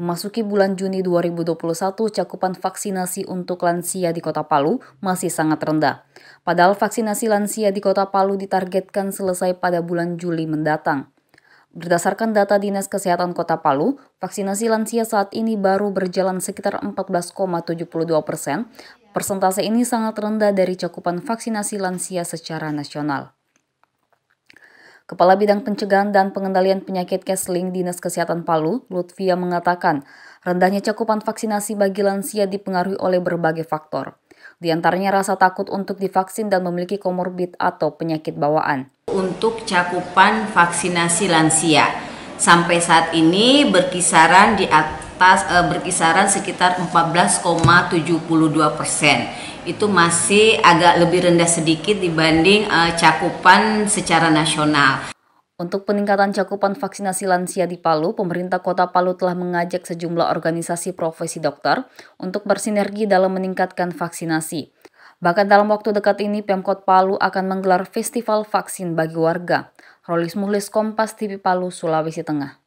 Memasuki bulan Juni 2021, cakupan vaksinasi untuk lansia di Kota Palu masih sangat rendah. Padahal vaksinasi lansia di Kota Palu ditargetkan selesai pada bulan Juli mendatang. Berdasarkan data Dinas Kesehatan Kota Palu, vaksinasi lansia saat ini baru berjalan sekitar 14,72 persen. Persentase ini sangat rendah dari cakupan vaksinasi lansia secara nasional. Kepala Bidang Pencegahan dan Pengendalian Penyakit Kesling Dinas Kesehatan Palu, Lutfia mengatakan, rendahnya cakupan vaksinasi bagi lansia dipengaruhi oleh berbagai faktor. Di antaranya rasa takut untuk divaksin dan memiliki komorbid atau penyakit bawaan. Untuk cakupan vaksinasi lansia, sampai saat ini berkisaran di atas uh, berkisaran sekitar 14,72 persen. Itu masih agak lebih rendah sedikit dibanding uh, cakupan secara nasional. Untuk peningkatan cakupan vaksinasi lansia di Palu, pemerintah kota Palu telah mengajak sejumlah organisasi profesi dokter untuk bersinergi dalam meningkatkan vaksinasi. Bahkan dalam waktu dekat ini, Pemkot Palu akan menggelar festival vaksin bagi warga. Rolis Muhlis Kompas TV Palu, Sulawesi Tengah.